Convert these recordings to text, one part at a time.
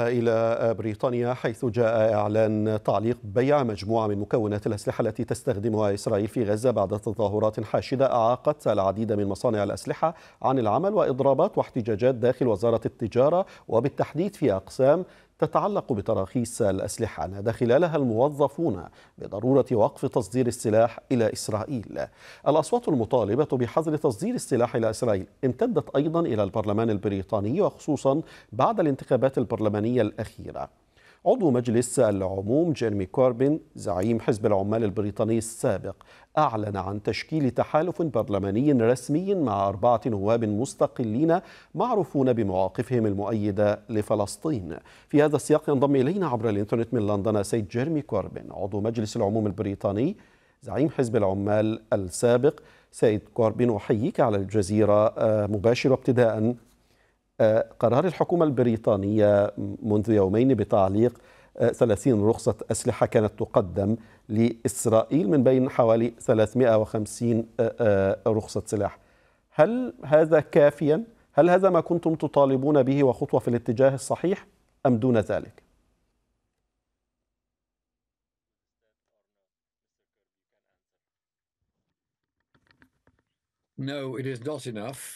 إلى بريطانيا حيث جاء إعلان تعليق بيع مجموعة من مكونات الأسلحة التي تستخدمها إسرائيل في غزة بعد تظاهرات حاشدة أعاقت العديد من مصانع الأسلحة عن العمل وإضرابات واحتجاجات داخل وزارة التجارة وبالتحديد في أقسام تتعلق بتراخيص الأسلحة نادى خلالها الموظفون بضرورة وقف تصدير السلاح إلى إسرائيل الأصوات المطالبة بحظر تصدير السلاح إلى إسرائيل امتدت أيضا إلى البرلمان البريطاني وخصوصا بعد الانتخابات البرلمانية الأخيرة عضو مجلس العموم جيرمي كوربين زعيم حزب العمال البريطاني السابق أعلن عن تشكيل تحالف برلماني رسمي مع أربعة نواب مستقلين معروفون بمواقفهم المؤيدة لفلسطين في هذا السياق ينضم إلينا عبر الإنترنت من لندن سيد جيرمي كوربين عضو مجلس العموم البريطاني زعيم حزب العمال السابق سيد كوربين أحييك على الجزيرة آه، مباشرة ابتداء آه، قرار الحكومة البريطانية منذ يومين بتعليق 30 رخصة أسلحة كانت تقدم لإسرائيل من بين حوالي 350 آه، آه، رخصة سلاح هل هذا كافيا؟ هل هذا ما كنتم تطالبون به وخطوة في الاتجاه الصحيح أم دون ذلك؟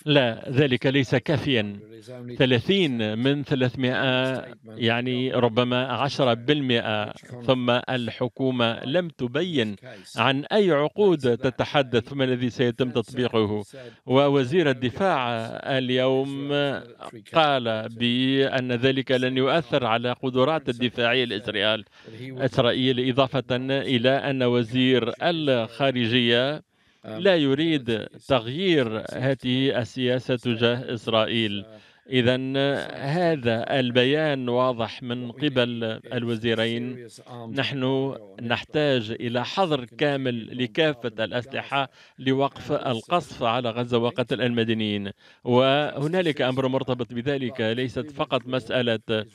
لا ذلك ليس كافيا 30 من 300 يعني ربما 10% ثم الحكومة لم تبين عن أي عقود تتحدث ما الذي سيتم تطبيقه ووزير الدفاع اليوم قال بأن ذلك لن يؤثر على قدرات الدفاعية الإسرائيل إسرائيل إضافة إلى أن وزير الخارجية لا يريد تغيير هذه السياسة تجاه إسرائيل إذا هذا البيان واضح من قبل الوزيرين نحن نحتاج إلى حظر كامل لكافة الأسلحة لوقف القصف على غزة وقتل المدنيين وهنالك أمر مرتبط بذلك ليست فقط مسألة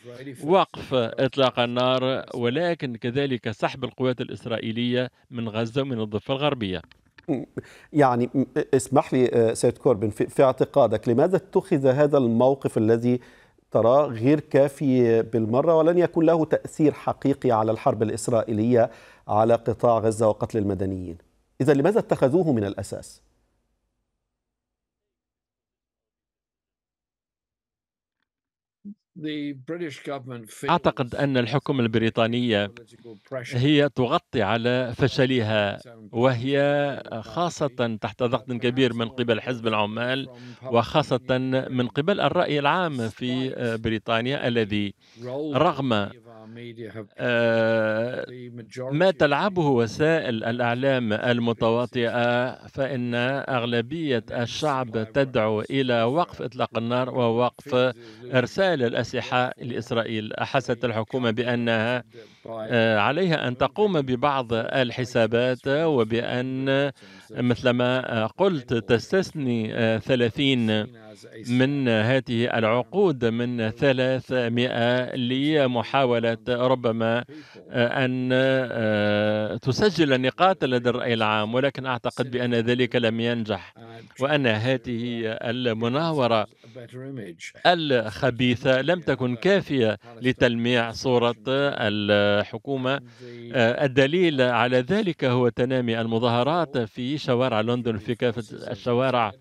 وقف إطلاق النار ولكن كذلك سحب القوات الإسرائيلية من غزة ومن الضفة الغربية يعني اسمح لي آه، سيد كوربن في اعتقادك لماذا اتخذ هذا الموقف الذي تراه غير كافي بالمرة ولن يكون له تأثير حقيقي على الحرب الإسرائيلية على قطاع غزة وقتل المدنيين إذا لماذا اتخذوه من الأساس؟ أعتقد أن الحكومة البريطانية هي تغطي على فشلها وهي خاصة تحت ضغط كبير من قبل حزب العمال وخاصة من قبل الرأي العام في آه، بريطانيا الذي رغم آه، ما تلعبه وسائل الإعلام المتواطئة فإن أغلبية الشعب تدعو إلى وقف إطلاق النار ووقف إرسال الأسلحة الأسلحة لإسرائيل أحست الحكومة بأنها طيب. آه، عليها أن تقوم ببعض الحسابات وبأن مثلما آه، قلت تستثني 30 آه، من هذه العقود من 300 لمحاولة ربما أن تسجل النقاط لدى الرأي العام ولكن أعتقد بأن ذلك لم ينجح وأن هذه المناورة الخبيثة لم تكن كافية لتلميع صورة الحكومة آه، الدليل على ذلك هو تنامي المظاهرات في شوارع لندن في كافة الشوارع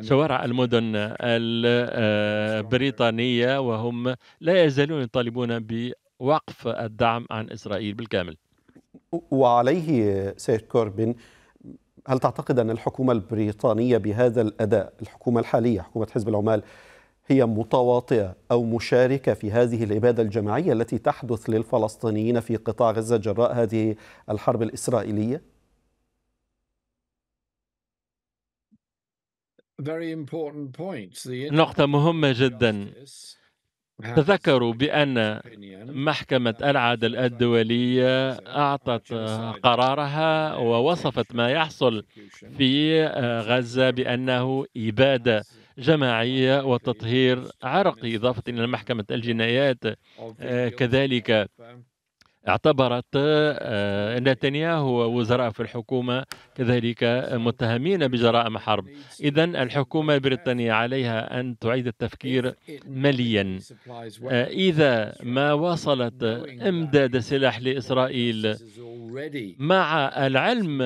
شوارع المدن البريطانية آه، وهم لا يزالون يطالبون بوقف الدعم عن إسرائيل بالكامل وعليه سيد كوربين هل تعتقد أن الحكومة البريطانية بهذا الأداء الحكومة الحالية حكومة حزب العمال هي متواطئة أو مشاركة في هذه الإبادة الجماعية التي تحدث للفلسطينيين في قطاع غزة جراء هذه الحرب الإسرائيلية؟ نقطة مهمة جدا تذكروا بأن محكمة العدل الدولية أعطت قرارها ووصفت ما يحصل في آه، غزة بأنه إبادة جماعية وتطهير عرقي إضافة إلى محكمة الجنايات آه، كذلك اعتبرت آه، نتنياهو ووزراء في الحكومة كذلك متهمين بجرائم حرب إذا الحكومة البريطانية عليها أن تعيد التفكير مليا آه، إذا ما وصلت إمداد سلاح لإسرائيل مع العلم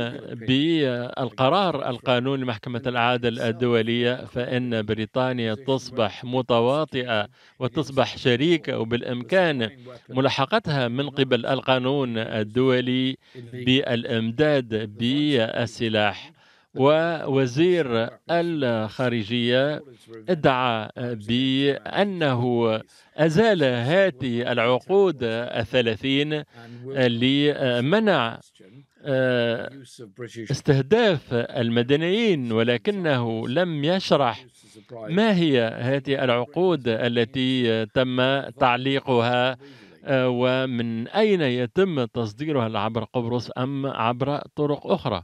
بالقرار القانون لمحكمة العدل الدولية فإن بريطانيا تصبح متواطئة وتصبح شريكة وبالإمكان ملاحقتها من قبل القانون الدولي بالامداد بالسلاح ووزير الخارجية ادعى بأنه أزال هذه العقود الثلاثين لمنع آه، استهداف المدنيين ولكنه لم يشرح ما هي هذه العقود التي تم تعليقها آه، ومن أين يتم تصديرها عبر قبرص أم عبر طرق أخرى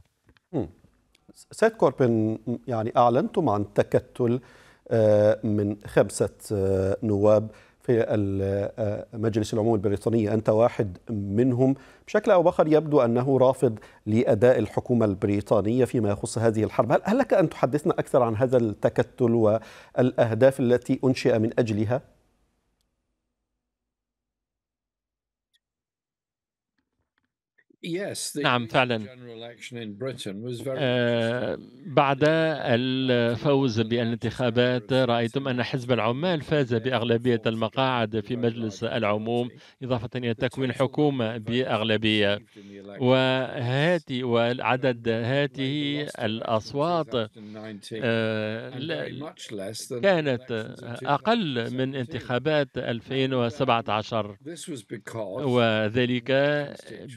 سيد كوربين يعني أعلنتم عن تكتل آه، من خمسة آه، نواب في مجلس العموم البريطاني أنت واحد منهم بشكل أو بآخر يبدو أنه رافض لأداء الحكومة البريطانية فيما يخص هذه الحرب هل لك أن تحدثنا أكثر عن هذا التكتل والأهداف التي أنشئ من أجلها؟ نعم فعلا آه، بعد الفوز بالانتخابات رأيتم أن حزب العمال فاز بأغلبية المقاعد في مجلس العموم إضافة إلى تكوين حكومة بأغلبية وهاتي والعدد هاته الأصوات آه، كانت أقل من انتخابات 2017 وذلك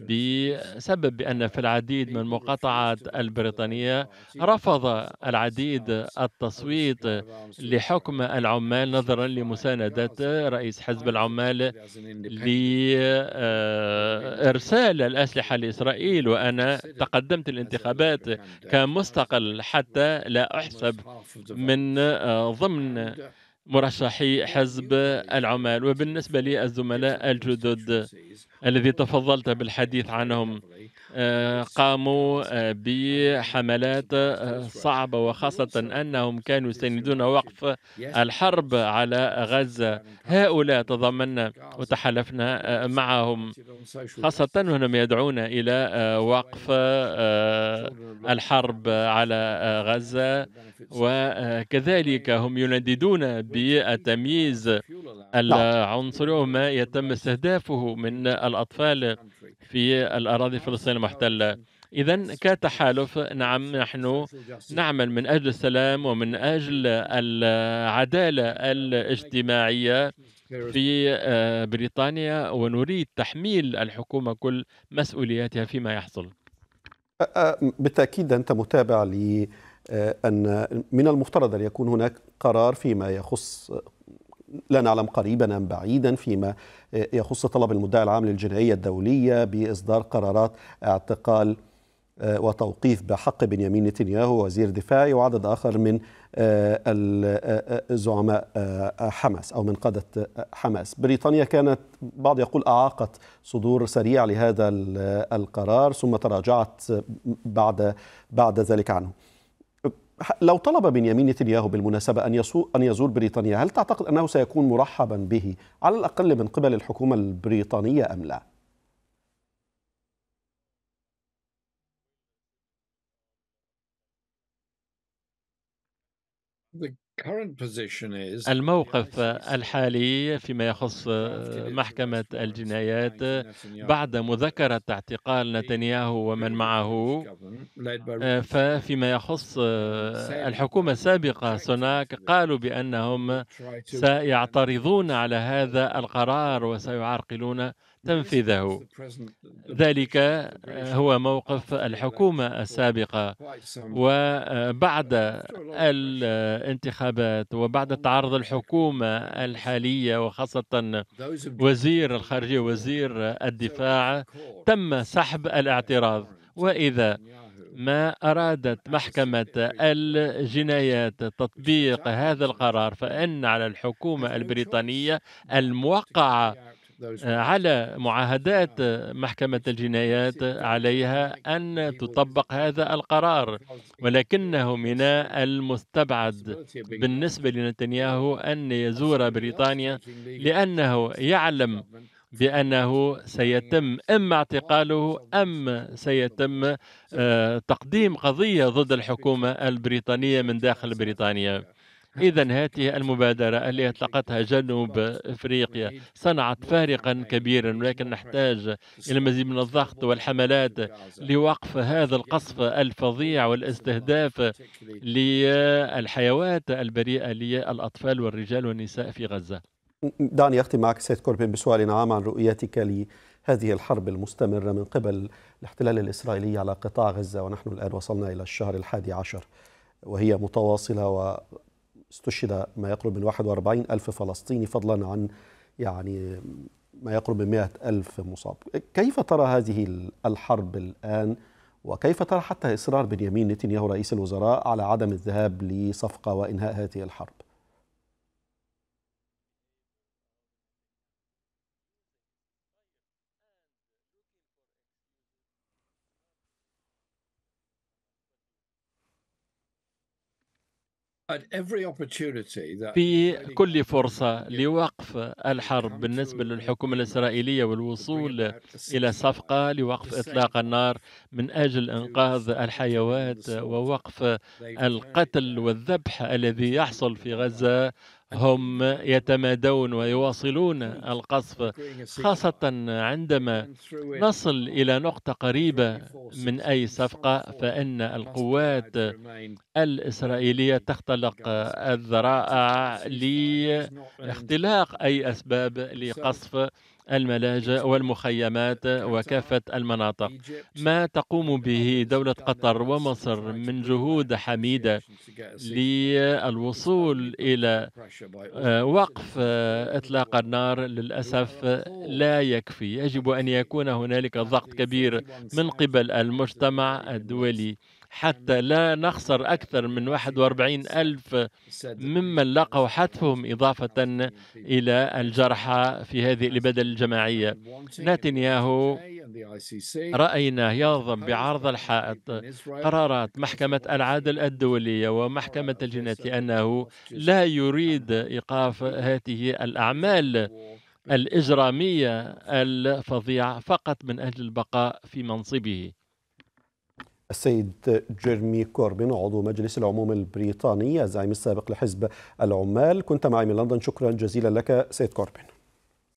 ب سبب بأن في العديد من المقاطعات البريطانية رفض العديد التصويت لحكم العمال نظرا لمساندة رئيس حزب العمال لإرسال الأسلحة لإسرائيل وأنا تقدمت الانتخابات كمستقل حتى لا أحسب من ضمن مرشحي حزب العمال وبالنسبة للزملاء الجدد الذي تفضلت بالحديث عنهم آه، قاموا آه، بحملات آه، صعبة وخاصة أنهم كانوا يستندون وقف الحرب على غزة هؤلاء تضامنا وتحالفنا معهم خاصة أنهم يدعون إلى وقف الحرب على غزة وكذلك هم ينددون بالتمييز نعم. العنصري وما يتم استهدافه من الأطفال في الأراضي الفلسطينية المحتلة إذا كتحالف نعم نحن نعمل من أجل السلام ومن أجل العدالة الاجتماعية في آه، بريطانيا ونريد تحميل الحكومة كل مسؤولياتها فيما يحصل بالتأكيد أنت متابع لأن آه، من المفترض أن يكون هناك قرار فيما يخص لا نعلم قريبا أم بعيدا فيما يخص طلب المدعي العام للجنائية الدولية بإصدار قرارات اعتقال آه، وتوقيف بحق بنيامين نتنياهو وزير دفاعي وعدد آخر من آه، آه، زعماء حماس أو من قادة حماس بريطانيا كانت بعض يقول أعاقت صدور سريع لهذا القرار ثم تراجعت بعد, بعد ذلك عنه لو طلب بنيامين نتنياهو بالمناسبة أن, أن يزور بريطانيا هل تعتقد أنه سيكون مرحبا به على الأقل من قبل الحكومة البريطانية أم لا؟ الموقف الحالي فيما يخص آه، محكمة الجنايات بعد مذكرة اعتقال نتنياهو ومن معه آه، ففيما يخص آه، الحكومة السابقة سوناك قالوا بأنهم سيعترضون على هذا القرار وسيعرقلون تنفيذه ذلك آه، هو موقف الحكومة السابقة وبعد الانتخابات وبعد تعرض الحكومة الحالية وخاصة وزير الخارجية وزير الدفاع تم سحب الاعتراض وإذا ما أرادت محكمة الجنايات تطبيق هذا القرار فإن على الحكومة البريطانية الموقعة آه، على معاهدات محكمة الجنايات عليها أن تطبق هذا القرار ولكنه من المستبعد بالنسبة لنتنياهو أن يزور بريطانيا لأنه يعلم بأنه سيتم إما اعتقاله أم سيتم آه، تقديم قضية ضد الحكومة البريطانية من داخل بريطانيا إذا هذه المبادرة التي أطلقتها جنوب أفريقيا صنعت فارقا كبيرا ولكن نحتاج إلى مزيد من الضغط والحملات لوقف هذا القصف الفظيع والاستهداف للحيوات البريئة للأطفال والرجال والنساء في غزة دعني أختم معك سيد كوربين بسؤال عام عن رؤيتك لهذه الحرب المستمرة من قبل الاحتلال الإسرائيلي على قطاع غزة ونحن الآن وصلنا إلى الشهر الحادي عشر وهي متواصلة و استشهد ما يقرب من 41 ألف فلسطيني فضلا عن يعني ما يقرب من 100 ألف مصاب كيف ترى هذه الحرب الآن وكيف ترى حتى إصرار بنيامين نتنياهو رئيس الوزراء على عدم الذهاب لصفقة وإنهاء هذه الحرب في كل فرصة لوقف الحرب بالنسبة للحكومة الإسرائيلية والوصول إلى صفقة لوقف إطلاق النار من أجل إنقاذ الحيوات ووقف القتل والذبح الذي يحصل في غزة هم يتمادون ويواصلون القصف خاصة عندما نصل إلى نقطة قريبة من أي صفقة فإن القوات الإسرائيلية تختلق الذرائع لاختلاق أي أسباب لقصف الملاجئ والمخيمات وكافة المناطق ما تقوم به دولة قطر ومصر من جهود حميدة للوصول إلى آه، وقف آه، إطلاق النار للأسف لا يكفي يجب أن يكون هنالك ضغط كبير من قبل المجتمع الدولي حتى لا نخسر أكثر من 41 ألف ممن لقوا حتفهم إضافة إلى الجرحى في هذه الإبادة الجماعية نتنياهو رأيناه ينظم بعرض الحائط قرارات محكمة العدل الدولية ومحكمة الجناية أنه لا يريد إيقاف هذه الأعمال الإجرامية الفظيعة فقط من أجل البقاء في منصبه السيد جيرمي كوربين عضو مجلس العموم البريطاني الزعيم السابق لحزب العمال كنت معي من لندن شكرا جزيلا لك سيد كوربين